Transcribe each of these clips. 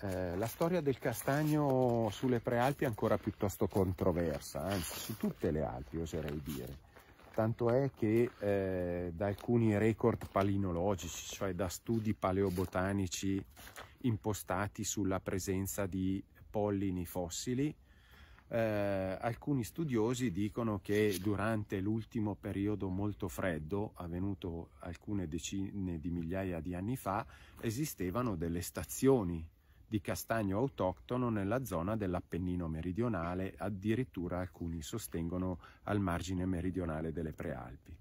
Eh, la storia del castagno sulle prealpi è ancora piuttosto controversa, anzi su tutte le Alpi oserei dire. Tanto è che eh, da alcuni record palinologici, cioè da studi paleobotanici impostati sulla presenza di pollini fossili, eh, alcuni studiosi dicono che durante l'ultimo periodo molto freddo, avvenuto alcune decine di migliaia di anni fa, esistevano delle stazioni di castagno autoctono nella zona dell'Appennino meridionale, addirittura alcuni sostengono al margine meridionale delle Prealpi.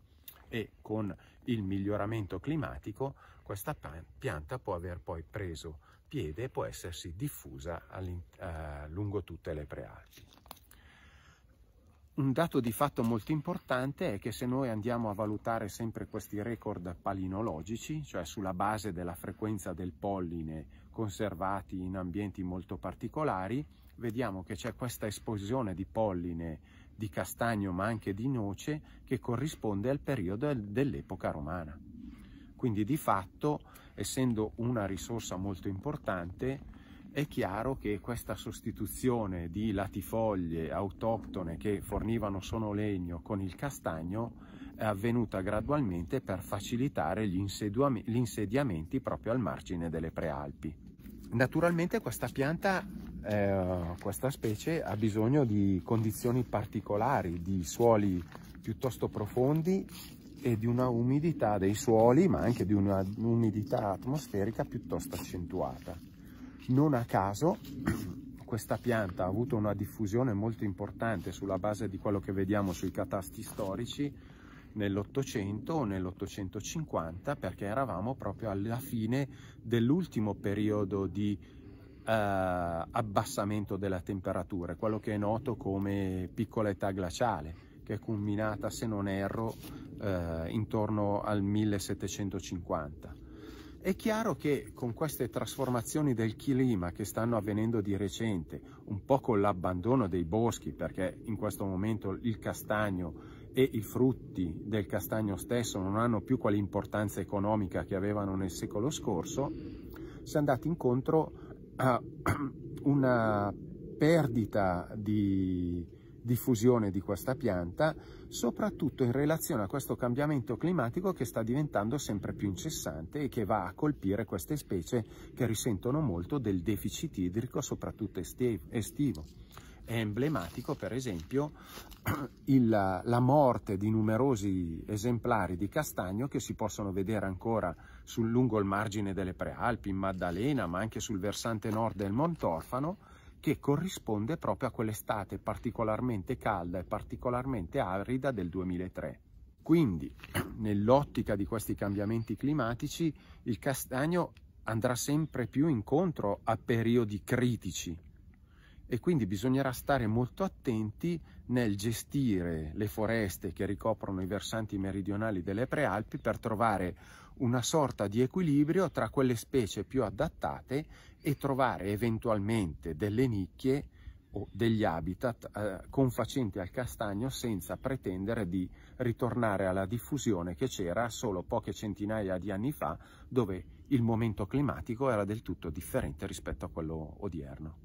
E con il miglioramento climatico questa pianta può aver poi preso piede e può essersi diffusa eh, lungo tutte le Prealpi. Un dato di fatto molto importante è che se noi andiamo a valutare sempre questi record palinologici, cioè sulla base della frequenza del polline conservati in ambienti molto particolari, vediamo che c'è questa esplosione di polline di castagno ma anche di noce che corrisponde al periodo dell'epoca romana. Quindi di fatto, essendo una risorsa molto importante, è chiaro che questa sostituzione di latifoglie autoctone che fornivano solo legno con il castagno è avvenuta gradualmente per facilitare gli, gli insediamenti proprio al margine delle prealpi. Naturalmente questa pianta, eh, questa specie, ha bisogno di condizioni particolari, di suoli piuttosto profondi e di una umidità dei suoli, ma anche di una umidità atmosferica piuttosto accentuata. Non a caso questa pianta ha avuto una diffusione molto importante sulla base di quello che vediamo sui catasti storici nell'Ottocento o nell'Ottocentocinquanta perché eravamo proprio alla fine dell'ultimo periodo di Uh, abbassamento delle temperature, quello che è noto come piccola età glaciale, che è culminata, se non erro, uh, intorno al 1750. È chiaro che con queste trasformazioni del clima che stanno avvenendo di recente, un po' con l'abbandono dei boschi, perché in questo momento il castagno e i frutti del castagno stesso non hanno più quell'importanza economica che avevano nel secolo scorso, si è andati incontro a una perdita di diffusione di questa pianta, soprattutto in relazione a questo cambiamento climatico che sta diventando sempre più incessante e che va a colpire queste specie che risentono molto del deficit idrico, soprattutto estivo. È emblematico, per esempio, il, la morte di numerosi esemplari di castagno che si possono vedere ancora sul lungo il margine delle Prealpi, in Maddalena, ma anche sul versante nord del Montorfano, che corrisponde proprio a quell'estate particolarmente calda e particolarmente arida del 2003. Quindi, nell'ottica di questi cambiamenti climatici, il castagno andrà sempre più incontro a periodi critici e quindi bisognerà stare molto attenti nel gestire le foreste che ricoprono i versanti meridionali delle prealpi per trovare una sorta di equilibrio tra quelle specie più adattate e trovare eventualmente delle nicchie o degli habitat eh, confacenti al castagno senza pretendere di ritornare alla diffusione che c'era solo poche centinaia di anni fa dove il momento climatico era del tutto differente rispetto a quello odierno.